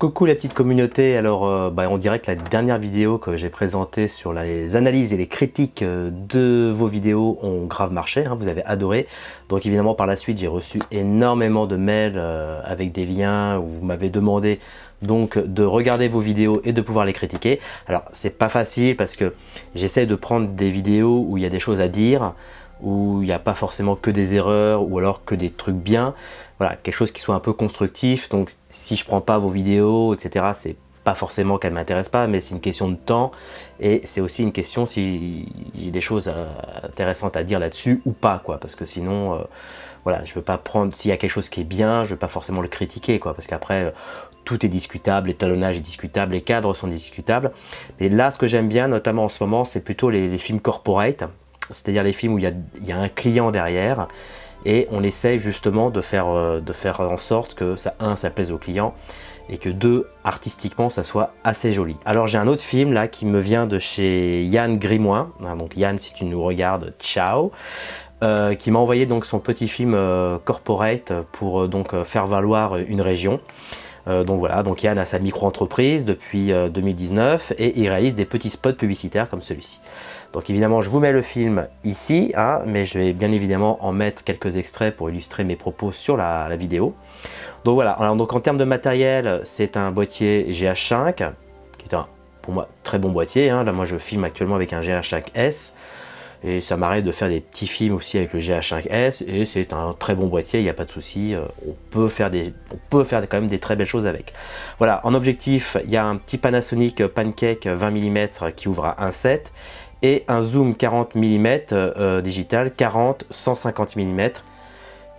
Coucou la petite communauté, alors euh, bah, on dirait que la dernière vidéo que j'ai présentée sur les analyses et les critiques euh, de vos vidéos ont grave marché, hein, vous avez adoré. Donc évidemment par la suite j'ai reçu énormément de mails euh, avec des liens où vous m'avez demandé donc de regarder vos vidéos et de pouvoir les critiquer. Alors c'est pas facile parce que j'essaie de prendre des vidéos où il y a des choses à dire, où il n'y a pas forcément que des erreurs ou alors que des trucs bien. Voilà, quelque chose qui soit un peu constructif. Donc si je prends pas vos vidéos, etc., c'est pas forcément qu'elles m'intéressent pas, mais c'est une question de temps et c'est aussi une question si j'ai des choses euh, intéressantes à dire là-dessus ou pas, quoi. Parce que sinon, euh, voilà, je veux pas prendre. S'il y a quelque chose qui est bien, je veux pas forcément le critiquer, quoi. Parce qu'après, euh, tout est discutable, l'étalonnage est discutable, les cadres sont discutables. Mais là, ce que j'aime bien, notamment en ce moment, c'est plutôt les, les films corporate c'est-à-dire les films où il y a, un client derrière, et on essaye justement de faire, euh, de faire en sorte que ça, un, ça plaise au client, et que deux, artistiquement, ça soit assez joli. Alors j'ai un autre film là qui me vient de chez Yann Grimoin, hein, donc Yann si tu nous regardes, ciao euh, qui m'a envoyé donc son petit film euh, corporate pour donc faire valoir une région. Euh, donc voilà, donc Yann a sa micro-entreprise depuis 2019 euh, et il réalise des petits spots publicitaires comme celui-ci. Donc évidemment, je vous mets le film ici, hein, mais je vais bien évidemment en mettre quelques extraits pour illustrer mes propos sur la, vidéo. Donc voilà, donc en termes de matériel, c'est un boîtier GH5, qui est un, pour moi, très bon boîtier. Hein. Là, moi, je filme actuellement avec un GH5S et ça m'arrête de faire des petits films aussi avec le GH5S et c'est un très bon boîtier, il n'y a pas de souci, euh, on peut faire des on peut faire quand même des très belles choses avec. Voilà, en objectif, il y a un petit Panasonic Pancake 20 mm qui ouvre à 1.7 et un zoom 40 mm euh, euh, digital 40 150 mm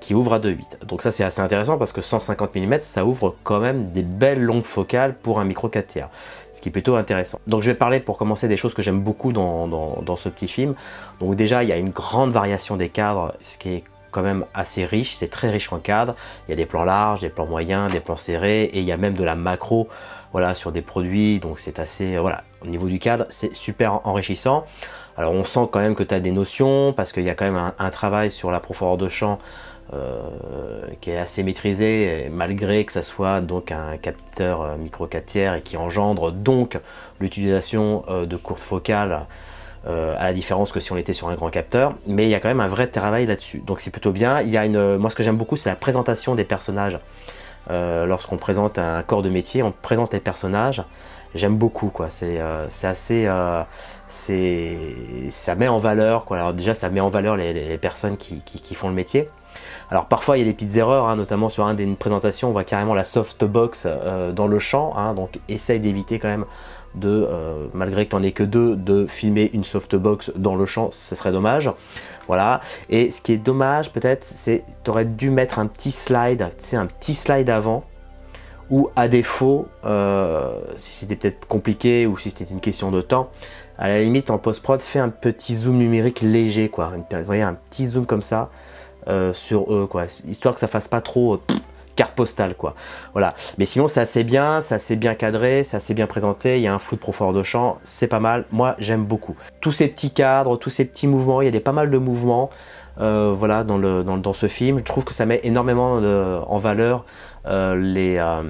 qui ouvre à 2.8. Donc ça c'est assez intéressant parce que 150 mm ça ouvre quand même des belles longues focales pour un micro 4 tiers, ce qui est plutôt intéressant. Donc je vais parler pour commencer des choses que j'aime beaucoup dans, dans, ce petit film. Donc déjà il y a une grande variation des cadres, ce qui est quand même assez riche, c'est très riche en cadre. Il y a des plans larges, des plans moyens, des plans serrés et il y a même de la macro voilà, sur des produits. Donc c'est assez, euh, voilà, au niveau du cadre, c'est super enrichissant. Alors on sent quand même que tu as des notions parce qu'il y a quand même un, travail sur la profondeur de champ euh, qui est assez maîtrisé malgré que ça soit donc un capteur euh, micro 4 tiers et qui engendre donc l'utilisation de courtes focales euh, à la différence que si on était sur un grand capteur, mais il y a quand même un vrai travail là-dessus. Donc c'est plutôt bien. Il y a une, euh, moi ce que j'aime beaucoup, c'est la présentation des personnages. Euh, lorsqu'on présente un corps de métier, on présente les personnages. J'aime beaucoup quoi. C'est assez, c'est ça met en valeur quoi. Alors déjà ça met en valeur les, personnes qui, font le métier. Alors parfois il y a des petites erreurs, hein, notamment sur des, une présentation, on voit carrément la softbox dans le champ, hein, donc essaye d'éviter quand même de, euh, malgré que tu n'en aies que deux, de filmer une softbox dans le champ, ce serait dommage. Voilà. Et ce qui est dommage peut-être, c'est tu aurais dû mettre un petit slide, tu sais, un petit slide avant, ou à défaut, euh, si c'était peut-être compliqué ou si c'était une question de temps, à la limite en post-prod, fais un petit zoom numérique léger, quoi. Vous voyez, un petit zoom comme ça euh, sur eux, quoi. Histoire que ça fasse pas trop carte postale quoi. Voilà. Mais sinon c'est assez bien, c'est bien cadré, c'est s'est bien présenté, il y a un flou de profondeur de champ, c'est pas mal. Moi j'aime beaucoup. Tous ces petits cadres, tous ces petits mouvements, il y a des pas mal de mouvements. Euh, voilà, dans, le, dans, dans, ce film. Je trouve que ça met énormément en valeur euh, les, euh,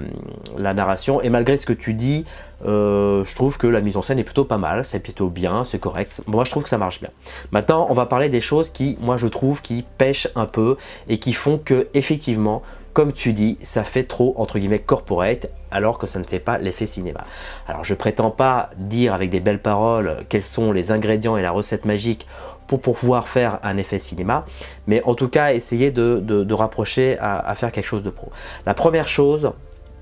la narration. Et malgré ce que tu dis, je trouve que la mise en scène est plutôt pas mal, c'est plutôt bien, c'est correct. Moi, je trouve que ça marche bien. Maintenant, on va parler des choses qui, moi, je trouve, qui pêchent un peu et qui font que, effectivement, comme tu dis, ça fait trop entre guillemets corporate alors que ça ne fait pas l'effet cinéma. Alors je prétends pas dire avec des belles paroles quels sont les ingrédients et la recette magique pour pouvoir faire un effet cinéma, mais en tout cas essayer de, rapprocher à, faire quelque chose de pro. La première chose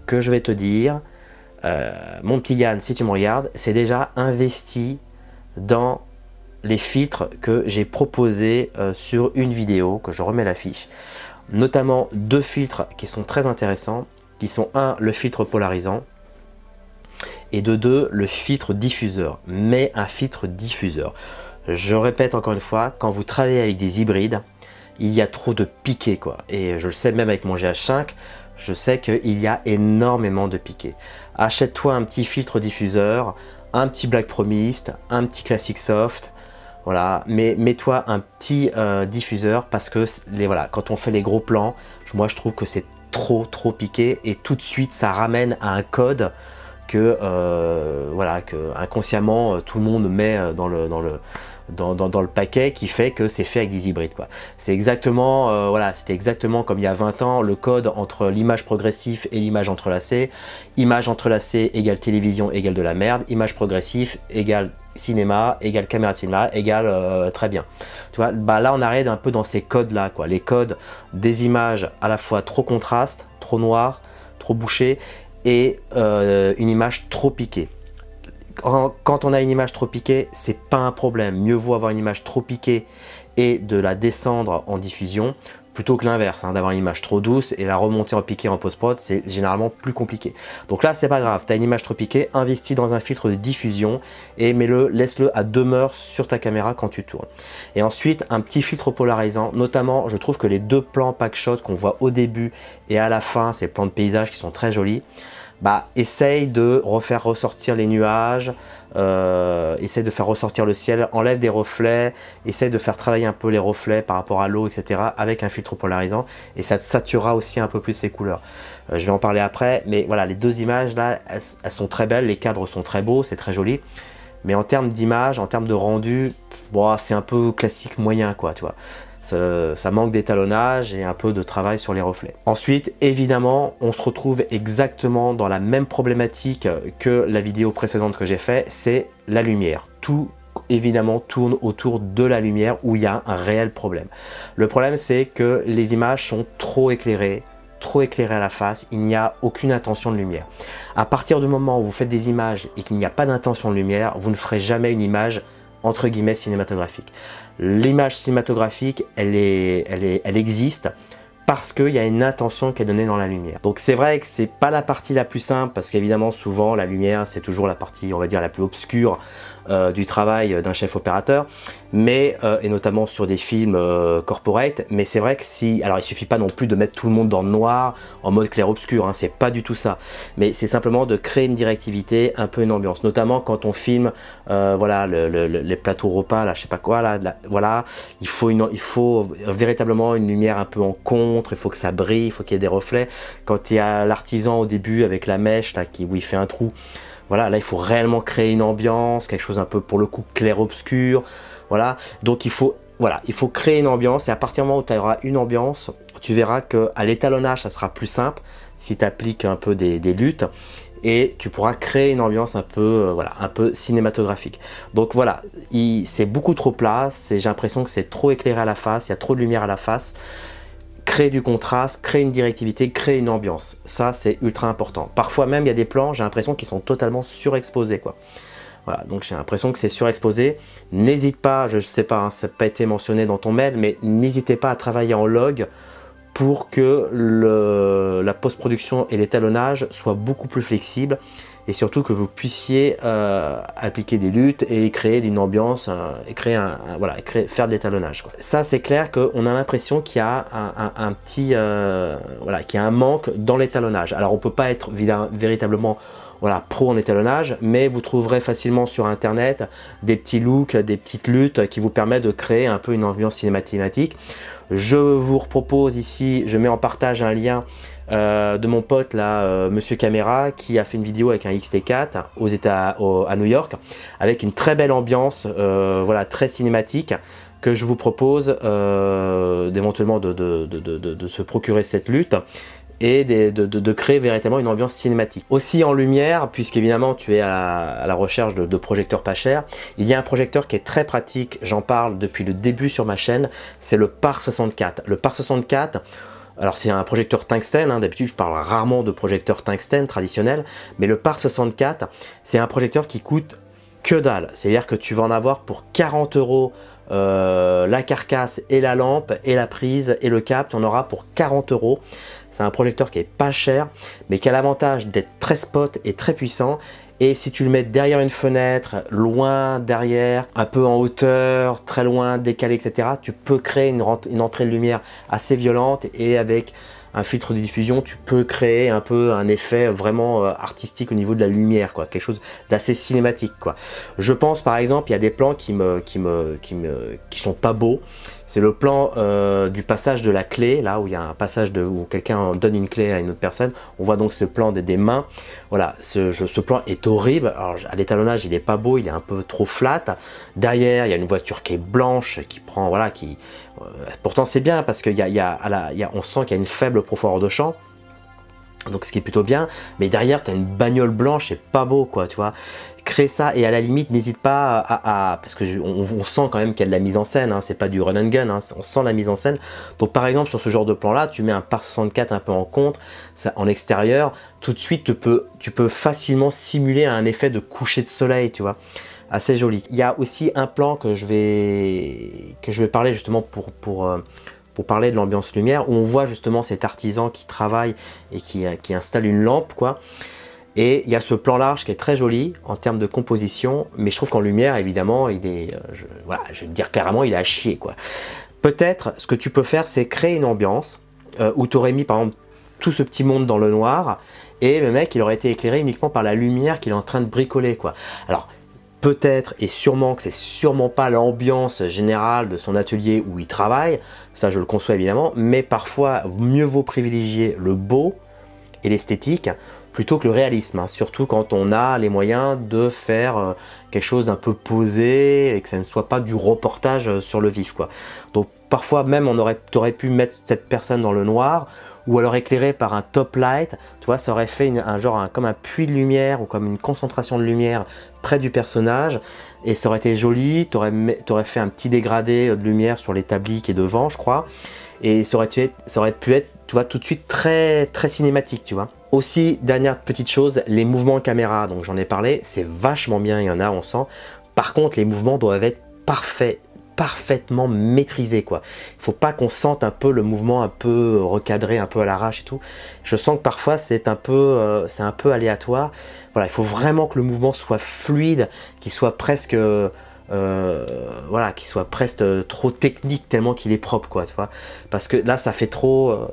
que je vais te dire, euh, mon petit Yann, si tu me regardes, c'est déjà investi dans les filtres que j'ai proposés euh, sur une vidéo, que je remets l'affiche notamment deux filtres qui sont très intéressants, qui sont un, le filtre polarisant, et de deux, le filtre diffuseur, mais un filtre diffuseur. Je répète encore une fois, quand vous travaillez avec des hybrides, il y a trop de piquets quoi. Et je le sais même avec mon GH5, je sais qu'il y a énormément de piquets. Achète-toi un petit filtre diffuseur, un petit Black Promist, un petit Classic Soft, voilà, mais mets-toi un petit euh, diffuseur parce que les, voilà, quand on fait les gros plans, moi je trouve que c'est trop trop piqué et tout de suite ça ramène à un code que euh, voilà que inconsciemment euh, tout le monde met dans le dans le dans, le paquet qui fait que c'est fait avec des hybrides. C'est exactement, euh, voilà, c'était exactement comme il y a 20 ans, le code entre l'image progressive et l'image entrelacée. Image entrelacée égale télévision égale de la merde. Image progressive égale cinéma égale caméra de cinéma égale euh, très bien. Tu vois, bah là on arrive un peu dans ces codes là, quoi. Les codes des images à la fois trop contraste, trop noir, trop bouché et euh, une image trop piquée quand on a une image trop piquée, c'est pas un problème. Mieux vaut avoir une image trop piquée et de la descendre en diffusion plutôt que l'inverse, hein, d'avoir une image trop douce et la remonter en piqué en post-prod, c'est généralement plus compliqué. Donc là, c'est pas grave, tu as une image trop piquée, investis dans un filtre de diffusion et mets-le, laisse-le à demeure sur ta caméra quand tu tournes. Et ensuite, un petit filtre polarisant, notamment, je trouve que les deux plans pack shot qu'on voit au début et à la fin, ces plans de paysage qui sont très jolis, bah, essaye de refaire ressortir les nuages, euh, essaye de faire ressortir le ciel, enlève des reflets, essaye de faire travailler un peu les reflets par rapport à l'eau, etc. avec un filtre polarisant et ça saturera aussi un peu plus les couleurs. Euh, je vais en parler après, mais voilà, les deux images là, elles, sont très belles, les cadres sont très beaux, c'est très joli. Mais en termes d'image, en termes de rendu, c'est un peu classique moyen, quoi, tu vois ça, manque d'étalonnage et un peu de travail sur les reflets. Ensuite, évidemment, on se retrouve exactement dans la même problématique que la vidéo précédente que j'ai fait, c'est la lumière. Tout évidemment tourne autour de la lumière où il y a un réel problème. Le problème c'est que les images sont trop éclairées, trop éclairées à la face, il n'y a aucune intention de lumière. À partir du moment où vous faites des images et qu'il n'y a pas d'intention de lumière, vous ne ferez jamais une image entre guillemets cinématographique. L'image cinématographique, elle, est, elle, existe parce qu'il y a une intention qui est donnée dans la lumière. Donc c'est vrai que c'est pas la partie la plus simple parce qu'évidemment souvent la lumière c'est toujours la partie on va dire la plus obscure euh, du travail d'un chef opérateur, mais, euh, et notamment sur des films euh, corporate, mais c'est vrai que si, alors il suffit pas non plus de mettre tout le monde dans le noir en mode clair-obscur, hein, c'est pas du tout ça, mais c'est simplement de créer une directivité, un peu une ambiance, notamment quand on filme, voilà, les plateaux repas, là, je sais pas quoi, là, voilà, il faut, une, il faut véritablement une lumière un peu en contre, il faut que ça brille, il faut qu'il y ait des reflets, quand il y a l'artisan au début avec la mèche, là, qui, où il fait un trou, voilà, là il faut réellement créer une ambiance, quelque chose un peu pour le coup clair-obscur. Voilà, donc il faut, voilà, il faut créer une ambiance et à partir du moment où tu auras une ambiance, tu verras qu'à l'étalonnage ça sera plus simple si tu appliques un peu des, luttes et tu pourras créer une ambiance un peu, euh, voilà, un peu cinématographique. Donc voilà, c'est beaucoup trop plat, j'ai l'impression que c'est trop éclairé à la face, il y a trop de lumière à la face créer du contraste, créer une directivité, créer une ambiance. Ça, c'est ultra important. Parfois même, il y a des plans, j'ai l'impression qu'ils sont totalement surexposés. Quoi. Voilà, donc j'ai l'impression que c'est surexposé. N'hésite pas, je ne sais pas, hein, ça n'a pas été mentionné dans ton mail, mais n'hésitez pas à travailler en log pour que la post-production et l'étalonnage soient beaucoup plus flexibles et surtout que vous puissiez euh, appliquer des luttes et créer une ambiance euh, et créer voilà faire de l'étalonnage ça c'est clair qu'on a l'impression qu'il y a un, petit euh, voilà qu'il y a un manque dans l'étalonnage alors on peut pas être véritablement voilà, pro en étalonnage, mais vous trouverez facilement sur internet des petits looks, des petites luttes qui vous permettent de créer un peu une ambiance cinématique. Je vous propose ici, je mets en partage un lien euh, de mon pote là, euh, Monsieur Caméra, qui a fait une vidéo avec un XT4 aux États, à New York, avec une très belle ambiance, euh, voilà, très cinématique, que je vous propose d'éventuellement de, se procurer cette lutte et de, créer véritablement une ambiance cinématique. Aussi en lumière, puisque évidemment tu es à à la recherche de, projecteurs pas chers, il y a un projecteur qui est très pratique, j'en parle depuis le début sur ma chaîne, c'est le PAR 64. Le PAR 64, alors c'est un projecteur tungstène, hein. d'habitude je parle rarement de projecteur tungstène traditionnel, mais le PAR 64, c'est un projecteur qui coûte que dalle. C'est-à-dire que tu vas en avoir pour 40 euros euh, la carcasse et la lampe et la prise et le cap. tu en auras pour 40 euros. C'est un projecteur qui est pas cher, mais qui a l'avantage d'être très spot et très puissant et si tu le mets derrière une fenêtre, loin derrière, un peu en hauteur, très loin, décalé, etc., tu peux créer une, entrée de lumière assez violente et avec un filtre de diffusion, tu peux créer un peu un effet vraiment euh, artistique au niveau de la lumière, quoi, quelque chose d'assez cinématique. Quoi. Je pense par exemple, il y a des plans qui me, qui me, qui me, qui sont pas beaux, c'est le plan euh, du passage de la clé, là où il y a un passage de, où quelqu'un donne une clé à une autre personne. On voit donc ce plan des, mains. Voilà, ce, plan est horrible. Alors, à l'étalonnage, il n'est pas beau, il est un peu trop flat. Derrière, il y a une voiture qui est blanche, qui prend, voilà, qui... Euh, pourtant, c'est bien parce qu'il on sent qu'il y a une faible profondeur de champ. Donc ce qui est plutôt bien, mais derrière t'as une bagnole blanche, c'est pas beau quoi, tu vois. Crée ça et à la limite n'hésite pas à, parce que on, sent quand même qu'il y a de la mise en scène, hein. c'est pas du run and gun, hein. on sent la mise en scène. Donc par exemple sur ce genre de plan là, tu mets un par 64 un peu en contre, ça, en extérieur, tout de suite tu peux, tu peux facilement simuler un effet de coucher de soleil, tu vois assez joli. Il y a aussi un plan que je vais que je vais parler justement pour pour euh, parler de l'ambiance lumière, où on voit justement cet artisan qui travaille et euh, qui, installe une lampe, quoi. Et il y a ce plan large qui est très joli en termes de composition, mais je trouve qu'en lumière, évidemment, il est, euh, je, je vais dire clairement, il est à chier, quoi. Peut-être, ce que tu peux faire, c'est créer une ambiance euh, où tu aurais mis, par exemple, tout ce petit monde dans le noir, et le mec, il aurait été éclairé uniquement par la lumière qu'il est en train de bricoler, quoi. Alors, peut-être et sûrement que c'est sûrement pas l'ambiance générale de son atelier où il travaille, ça je le conçois évidemment, mais parfois mieux vaut privilégier le beau et l'esthétique plutôt que le réalisme, hein. surtout quand on a les moyens de faire euh, quelque chose un peu posé et que ça ne soit pas du reportage euh, sur le vif. Quoi. Donc parfois même on aurait, aurais pu mettre cette personne dans le noir ou alors éclairer par un top light, tu vois, ça aurait fait un genre comme un puits de lumière ou comme une concentration de lumière près du personnage et ça aurait été joli, t'aurais aurais fait un petit dégradé euh, de lumière sur l'établi qui est devant, je crois, et ça ça aurait pu être tu vois, tout de suite très, très cinématique, tu vois. Aussi, dernière petite chose, les mouvements caméra, donc j'en ai parlé, c'est vachement bien, il y en a, on sent. Par contre, les mouvements doivent être parfaits, parfaitement maîtrisés, quoi. Il faut pas qu'on sente un peu le mouvement un peu recadré, un peu à l'arrache et tout. Je sens que parfois, c'est un, peu, euh, c'est un peu aléatoire. Voilà, il faut vraiment que le mouvement soit fluide, qu'il soit presque... Euh, euh, voilà, qui soit presque euh, trop technique tellement qu'il est propre, quoi, tu vois. Parce que là, ça fait trop, euh,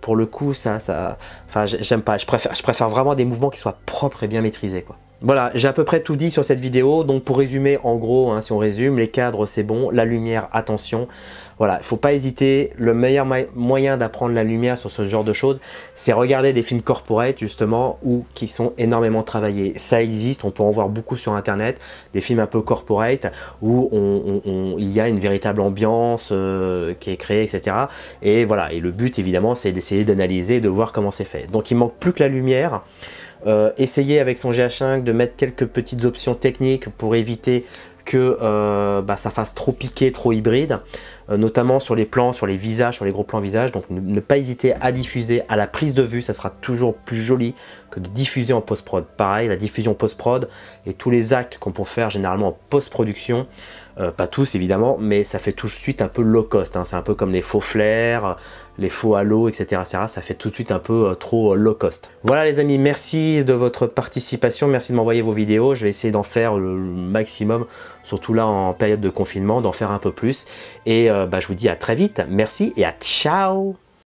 pour le coup, ça, ça, enfin, j'aime pas. Je préfère, je préfère vraiment des mouvements qui soient propres et bien maîtrisés, quoi. Voilà, j'ai à peu près tout dit sur cette vidéo. Donc pour résumer, en gros, hein, si on résume, les cadres c'est bon, la lumière, attention. Voilà, il faut pas hésiter. Le meilleur moyen d'apprendre la lumière sur ce genre de choses, c'est regarder des films corporate justement ou qui sont énormément travaillés. Ça existe, on peut en voir beaucoup sur internet, des films un peu corporate où il y a une véritable ambiance euh, qui est créée, etc. Et voilà, et le but évidemment, c'est d'essayer d'analyser, de voir comment c'est fait. Donc il manque plus que la lumière. Euh, essayer avec son GH5 de mettre quelques petites options techniques pour éviter que euh, bah, ça fasse trop piqué, trop hybride. Euh, notamment sur les plans, sur les visages, sur les gros plans visage. Donc ne, pas hésiter à diffuser à la prise de vue, ça sera toujours plus joli que de diffuser en post-prod. Pareil, la diffusion post-prod et tous les actes qu'on peut faire généralement en post-production, euh, pas tous évidemment, mais ça fait tout de suite un peu low cost. Hein. C'est un peu comme les faux flares, les faux halos, etc., Ça fait tout de suite un peu euh, trop low cost. Voilà les amis, merci de votre participation, merci de m'envoyer vos vidéos. Je vais essayer d'en faire le maximum surtout là en période de confinement, d'en faire un peu plus. Et euh, bah, je vous dis à très vite. Merci et à ciao